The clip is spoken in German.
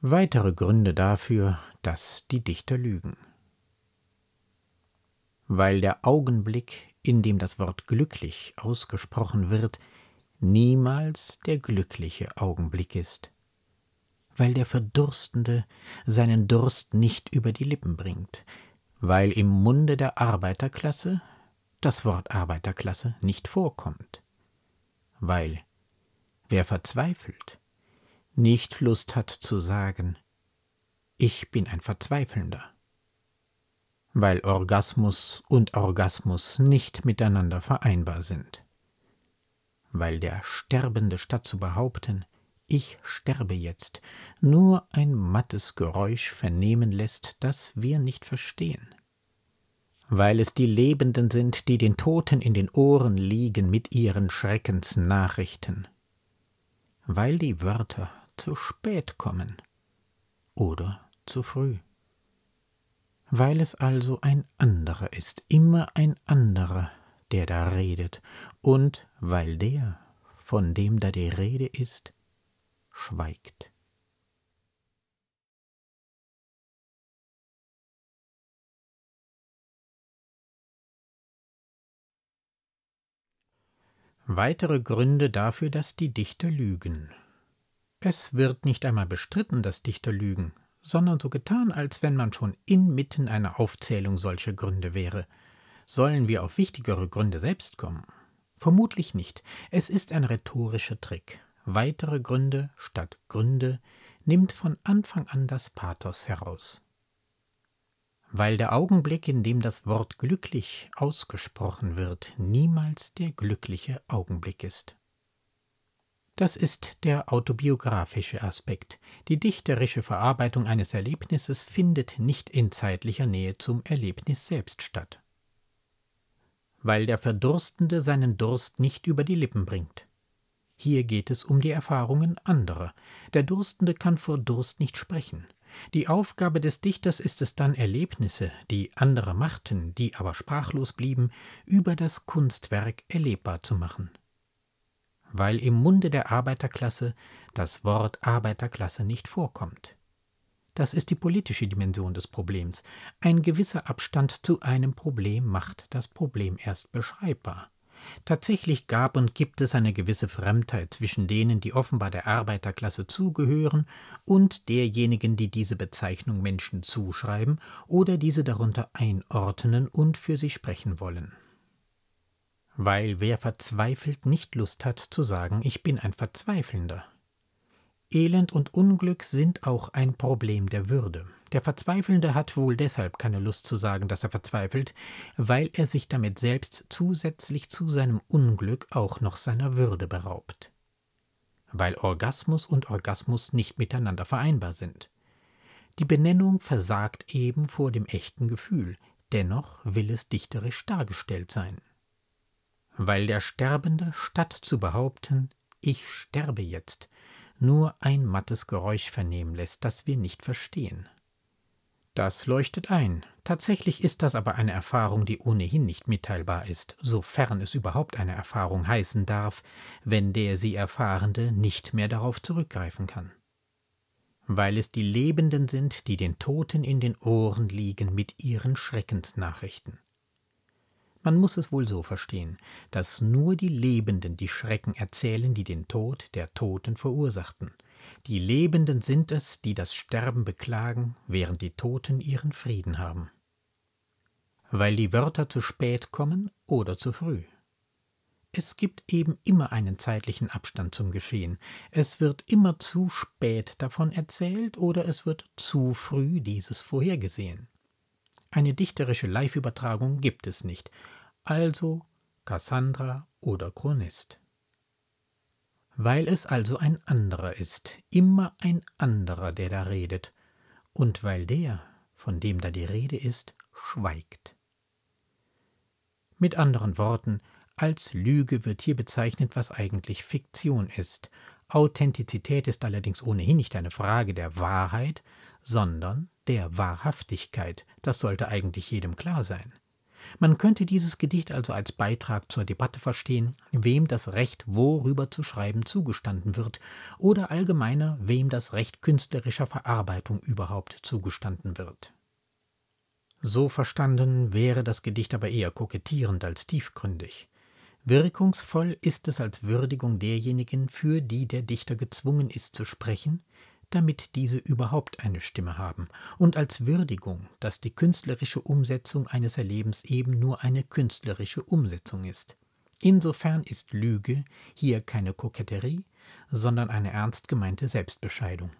Weitere Gründe dafür, dass die Dichter lügen. Weil der Augenblick, in dem das Wort glücklich ausgesprochen wird, niemals der glückliche Augenblick ist, weil der Verdurstende seinen Durst nicht über die Lippen bringt, weil im Munde der Arbeiterklasse das Wort Arbeiterklasse nicht vorkommt, weil wer verzweifelt, nicht Lust hat zu sagen, ich bin ein Verzweifelnder. Weil Orgasmus und Orgasmus nicht miteinander vereinbar sind. Weil der Sterbende statt zu behaupten, ich sterbe jetzt, nur ein mattes Geräusch vernehmen lässt, das wir nicht verstehen. Weil es die Lebenden sind, die den Toten in den Ohren liegen mit ihren Schreckensnachrichten. Weil die Wörter zu spät kommen oder zu früh. Weil es also ein anderer ist, immer ein anderer, der da redet, und weil der, von dem da die Rede ist, schweigt. Weitere Gründe dafür, dass die Dichter lügen. Es wird nicht einmal bestritten, dass Dichter lügen, sondern so getan, als wenn man schon inmitten einer Aufzählung solcher Gründe wäre. Sollen wir auf wichtigere Gründe selbst kommen? Vermutlich nicht. Es ist ein rhetorischer Trick. Weitere Gründe statt Gründe nimmt von Anfang an das Pathos heraus. Weil der Augenblick, in dem das Wort glücklich ausgesprochen wird, niemals der glückliche Augenblick ist. Das ist der autobiografische Aspekt. Die dichterische Verarbeitung eines Erlebnisses findet nicht in zeitlicher Nähe zum Erlebnis selbst statt. Weil der Verdurstende seinen Durst nicht über die Lippen bringt. Hier geht es um die Erfahrungen anderer. Der Durstende kann vor Durst nicht sprechen. Die Aufgabe des Dichters ist es dann, Erlebnisse, die andere machten, die aber sprachlos blieben, über das Kunstwerk erlebbar zu machen weil im Munde der Arbeiterklasse das Wort Arbeiterklasse nicht vorkommt. Das ist die politische Dimension des Problems. Ein gewisser Abstand zu einem Problem macht das Problem erst beschreibbar. Tatsächlich gab und gibt es eine gewisse Fremdheit zwischen denen, die offenbar der Arbeiterklasse zugehören, und derjenigen, die diese Bezeichnung Menschen zuschreiben oder diese darunter einordnen und für sie sprechen wollen. Weil wer verzweifelt nicht Lust hat zu sagen, ich bin ein Verzweifelnder. Elend und Unglück sind auch ein Problem der Würde. Der Verzweifelnde hat wohl deshalb keine Lust zu sagen, dass er verzweifelt, weil er sich damit selbst zusätzlich zu seinem Unglück auch noch seiner Würde beraubt. Weil Orgasmus und Orgasmus nicht miteinander vereinbar sind. Die Benennung versagt eben vor dem echten Gefühl, dennoch will es dichterisch dargestellt sein weil der Sterbende, statt zu behaupten, ich sterbe jetzt, nur ein mattes Geräusch vernehmen lässt, das wir nicht verstehen. Das leuchtet ein. Tatsächlich ist das aber eine Erfahrung, die ohnehin nicht mitteilbar ist, sofern es überhaupt eine Erfahrung heißen darf, wenn der sie Erfahrende nicht mehr darauf zurückgreifen kann. Weil es die Lebenden sind, die den Toten in den Ohren liegen mit ihren Schreckensnachrichten. Man muss es wohl so verstehen, dass nur die Lebenden die Schrecken erzählen, die den Tod der Toten verursachten. Die Lebenden sind es, die das Sterben beklagen, während die Toten ihren Frieden haben. Weil die Wörter zu spät kommen oder zu früh. Es gibt eben immer einen zeitlichen Abstand zum Geschehen. Es wird immer zu spät davon erzählt oder es wird zu früh dieses vorhergesehen. Eine dichterische Live-Übertragung gibt es nicht, also Cassandra oder Chronist. Weil es also ein anderer ist, immer ein anderer, der da redet, und weil der, von dem da die Rede ist, schweigt. Mit anderen Worten, als Lüge wird hier bezeichnet, was eigentlich Fiktion ist, Authentizität ist allerdings ohnehin nicht eine Frage der Wahrheit, sondern der Wahrhaftigkeit. Das sollte eigentlich jedem klar sein. Man könnte dieses Gedicht also als Beitrag zur Debatte verstehen, wem das Recht, worüber zu schreiben, zugestanden wird, oder allgemeiner, wem das Recht künstlerischer Verarbeitung überhaupt zugestanden wird. So verstanden wäre das Gedicht aber eher kokettierend als tiefgründig. Wirkungsvoll ist es als Würdigung derjenigen, für die der Dichter gezwungen ist zu sprechen, damit diese überhaupt eine Stimme haben, und als Würdigung, dass die künstlerische Umsetzung eines Erlebens eben nur eine künstlerische Umsetzung ist. Insofern ist Lüge hier keine Koketterie, sondern eine ernst gemeinte Selbstbescheidung.